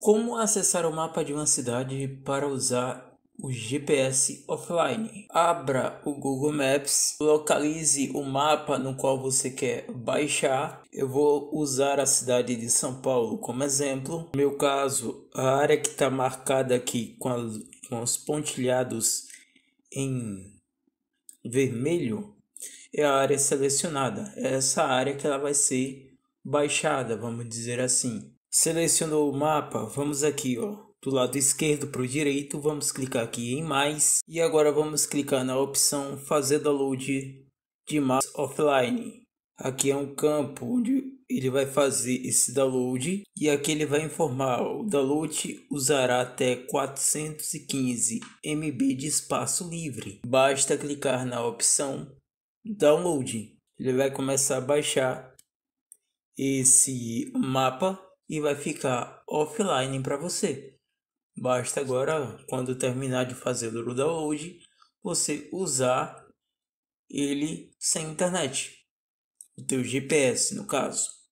Como acessar o mapa de uma cidade para usar o GPS offline? Abra o Google Maps, localize o mapa no qual você quer baixar. Eu vou usar a cidade de São Paulo como exemplo. No meu caso, a área que está marcada aqui com, a, com os pontilhados em vermelho é a área selecionada. É essa área que ela vai ser baixada, vamos dizer assim. Selecionou o mapa, vamos aqui ó, do lado esquerdo para o direito, vamos clicar aqui em mais e agora vamos clicar na opção fazer download de maps offline. Aqui é um campo onde ele vai fazer esse download e aqui ele vai informar o download usará até 415 MB de espaço livre. Basta clicar na opção download. Ele vai começar a baixar esse mapa e vai ficar offline para você. Basta agora, quando terminar de fazer o download, você usar ele sem internet. O teu GPS, no caso.